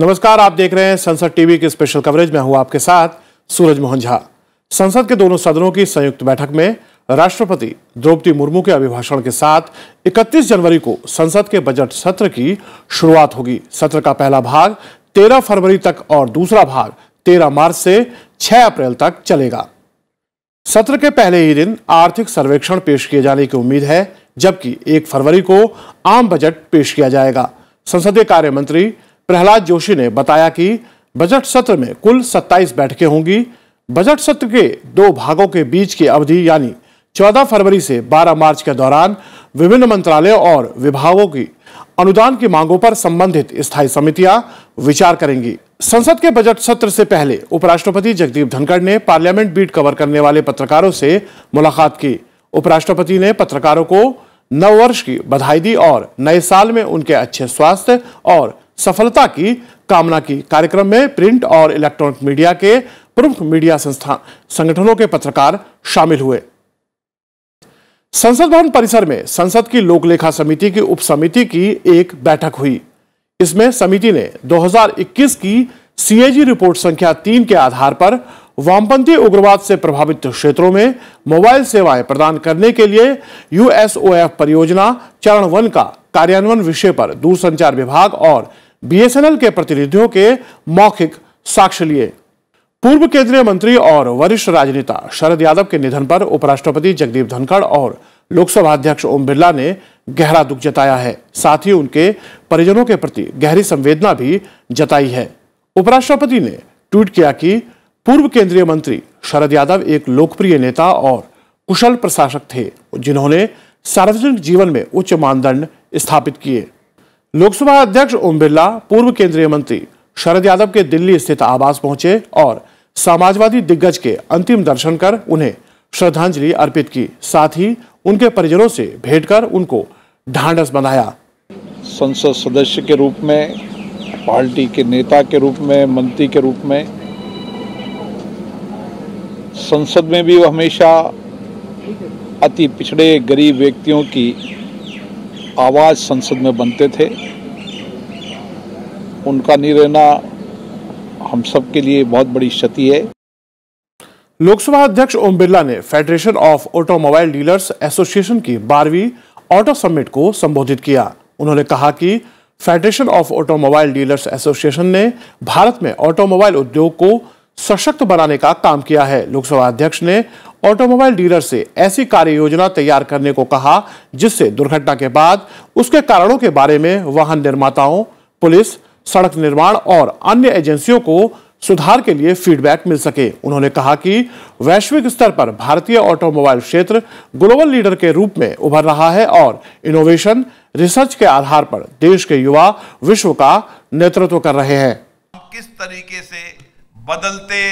नमस्कार आप देख रहे हैं संसद टीवी की स्पेशल कवरेज में हूं आपके साथ सूरज मोहन झा संसद के दोनों सदनों की संयुक्त बैठक में राष्ट्रपति द्रौपदी मुर्मू के अभिभाषण के साथ 31 जनवरी को संसद के बजट सत्र की शुरुआत होगी सत्र का पहला भाग 13 फरवरी तक और दूसरा भाग 13 मार्च से 6 अप्रैल तक चलेगा सत्र के पहले ही दिन आर्थिक सर्वेक्षण पेश किए जाने की उम्मीद है जबकि एक फरवरी को आम बजट पेश किया जाएगा संसदीय कार्य मंत्री प्रहलाद जोशी ने बताया कि बजट सत्र में कुल 27 बैठकें होंगी बजट सत्र के दो भागों के बीच की अवधि यानी 14 फरवरी से 12 मार्च के दौरान विभिन्न मंत्रालयों और विभागों की अनुदान की मांगों पर संबंधित स्थायी समितियां विचार करेंगी संसद के बजट सत्र से पहले उपराष्ट्रपति जगदीप धनखड़ ने पार्लियामेंट बीट कवर करने वाले पत्रकारों से मुलाकात की उपराष्ट्रपति ने पत्रकारों को नववर्ष की बधाई दी और नए साल में उनके अच्छे स्वास्थ्य और सफलता की कामना की कार्यक्रम में प्रिंट और इलेक्ट्रॉनिक मीडिया के प्रमुख मीडिया संस्थान संगठनों के पत्रकार शामिल हुए संसद भवन परिसर में संसद की लोकलेखा समिति की उप समिति की एक बैठक हुई इसमें समिति ने 2021 की सीएजी रिपोर्ट संख्या तीन के आधार पर वामपंथी उग्रवाद से प्रभावित क्षेत्रों में मोबाइल सेवाएं प्रदान करने के लिए यूएसओएफ परियोजना चरण वन का कार्यान्वयन विषय पर दूरसंचार विभाग और बीएसएनएल के प्रतिनिधियों के मौखिक साक्ष्य लिए पूर्व केंद्रीय मंत्री और वरिष्ठ राजनेता शरद यादव के निधन पर उपराष्ट्रपति जगदीप धनखड़ और लोकसभा अध्यक्ष ओम बिरला ने गहरा दुख जताया है साथ ही उनके परिजनों के प्रति गहरी संवेदना भी जताई है उपराष्ट्रपति ने ट्वीट किया कि पूर्व केंद्रीय मंत्री शरद यादव एक लोकप्रिय नेता और कुशल प्रशासक थे जिन्होंने सार्वजनिक जीवन में उच्च मानदंड स्थापित किए लोकसभा अध्यक्ष ओम बिरला पूर्व केंद्रीय मंत्री शरद यादव के दिल्ली स्थित आवास पहुंचे और समाजवादी दिग्गज के अंतिम दर्शन कर उन्हें श्रद्धांजलि अर्पित की साथ ही उनके परिजनों से भेंट कर उनको ढांढस बनाया संसद सदस्य के रूप में पार्टी के नेता के रूप में मंत्री के रूप में संसद में भी वो हमेशा अति पिछड़े गरीब व्यक्तियों की आवाज़ संसद में बनते थे उनका नहीं रहना हम सब के लिए बहुत बड़ी क्षति है लोकसभा अध्यक्ष ओम बिरला ने Federation of Automobile Dealers Association की बारहवीं ऑटो समिट को संबोधित किया उन्होंने कहा कि Federation of Automobile Dealers Association ने भारत में ऑटोमोबाइल उद्योग को सशक्त बनाने का काम किया है लोकसभा अध्यक्ष ने ऑटोमोबाइल डीलर से ऐसी कार्य योजना तैयार करने को कहा जिससे दुर्घटना के बाद उसके कारणों के बारे में वाहन निर्माताओं पुलिस सड़क निर्माण और अन्य एजेंसियों को सुधार के लिए फीडबैक मिल सके उन्होंने कहा कि वैश्विक स्तर पर भारतीय ऑटोमोबाइल क्षेत्र ग्लोबल लीडर के रूप में उभर रहा है और इनोवेशन रिसर्च के आधार पर देश के युवा विश्व का नेतृत्व कर रहे हैं किस तरीके से बदलते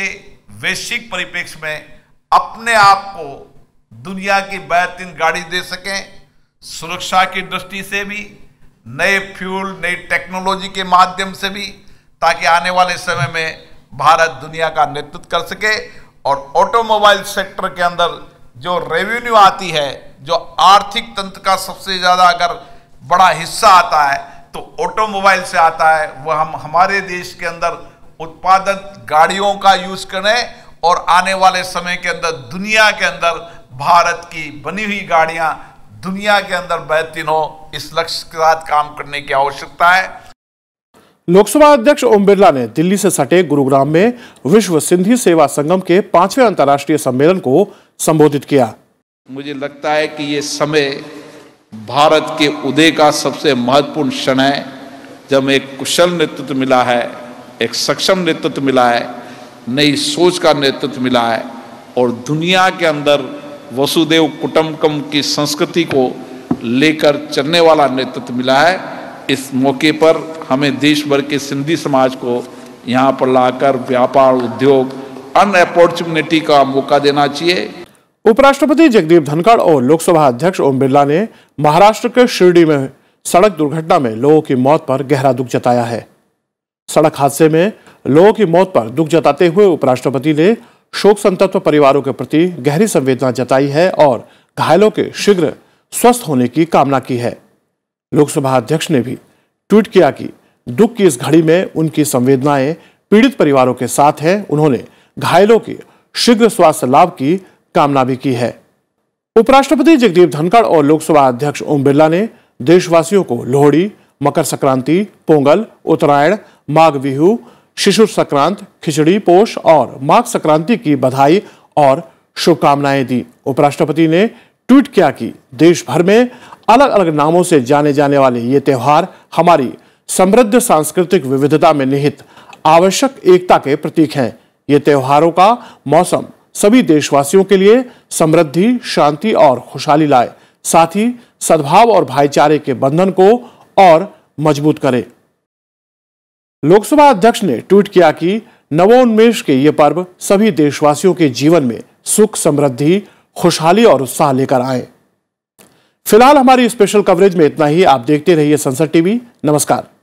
वैश्विक परिप्रेक्ष्य में अपने आप को दुनिया की बेहतरीन गाड़ी दे सकें सुरक्षा की दृष्टि से भी नए फ्यूल नई टेक्नोलॉजी के माध्यम से भी ताकि आने वाले समय में भारत दुनिया का नेतृत्व कर सके और ऑटोमोबाइल सेक्टर के अंदर जो रेवेन्यू आती है जो आर्थिक तंत्र का सबसे ज़्यादा अगर बड़ा हिस्सा आता है तो ऑटोमोबाइल से आता है वह हम हमारे देश के अंदर उत्पादक गाड़ियों का यूज़ करें और आने वाले समय के अंदर दुनिया के अंदर भारत की बनी हुई गाड़ियां दुनिया के अंदर बेहतरीन हो इस लक्ष्य के साथ काम करने की आवश्यकता है लोकसभा अध्यक्ष ओम बिरला ने दिल्ली से सटे गुरुग्राम में विश्व सिंधी सेवा संगम के पांचवें अंतर्राष्ट्रीय सम्मेलन को संबोधित किया मुझे लगता है कि ये समय भारत के उदय का सबसे महत्वपूर्ण क्षण है जब एक कुशल नेतृत्व मिला है एक सक्षम नेतृत्व मिला है नई सोच का नेतृत्व मिला है और दुनिया के अंदर वसुदेव कुटुम्बकम की संस्कृति को लेकर चलने वाला नेतृत्व मिला है इस मौके पर हमें देश भर के सिंधी समाज को यहाँ पर लाकर व्यापार उद्योग अन अपॉर्चुनिटी का मौका देना चाहिए उपराष्ट्रपति जगदीप धनखड़ और लोकसभा अध्यक्ष ओम बिरला ने महाराष्ट्र के शिरडी में सड़क दुर्घटना में लोगों की मौत पर गहरा दुख जताया है सड़क हादसे में लोगों की मौत पर दुख जताते हुए उपराष्ट्रपति ने शोक संतप्त परिवारों के प्रति गहरी संवेदना जताई है और घायलों के शीघ्र स्वस्थ होने की कामना की है लोकसभा अध्यक्ष ने भी ट्वीट किया कि दुख की इस घड़ी में उनकी संवेदनाएं पीड़ित परिवारों के साथ हैं उन्होंने घायलों के शीघ्र स्वास्थ्य लाभ की कामना भी की है उपराष्ट्रपति जगदीप धनखड़ और लोकसभा अध्यक्ष ओम बिरला ने देशवासियों को लोहड़ी मकर संक्रांति पोंगल उत्तरायण माघ बिहू शिशु संक्रांत खिचड़ी पोष और माघ संक्रांति की बधाई और शुभकामनाएं दी उपराष्ट्रपति ने ट्वीट किया कि देश भर में अलग अलग नामों से जाने जाने वाले ये त्यौहार हमारी समृद्ध सांस्कृतिक विविधता में निहित आवश्यक एकता के प्रतीक हैं ये त्योहारों का मौसम सभी देशवासियों के लिए समृद्धि शांति और खुशहाली लाए साथ ही सद्भाव और भाईचारे के बंधन को और मजबूत करे लोकसभा अध्यक्ष ने ट्वीट किया कि नवोन्मेष के ये पर्व सभी देशवासियों के जीवन में सुख समृद्धि खुशहाली और उत्साह लेकर आए फिलहाल हमारी स्पेशल कवरेज में इतना ही आप देखते रहिए संसद टीवी नमस्कार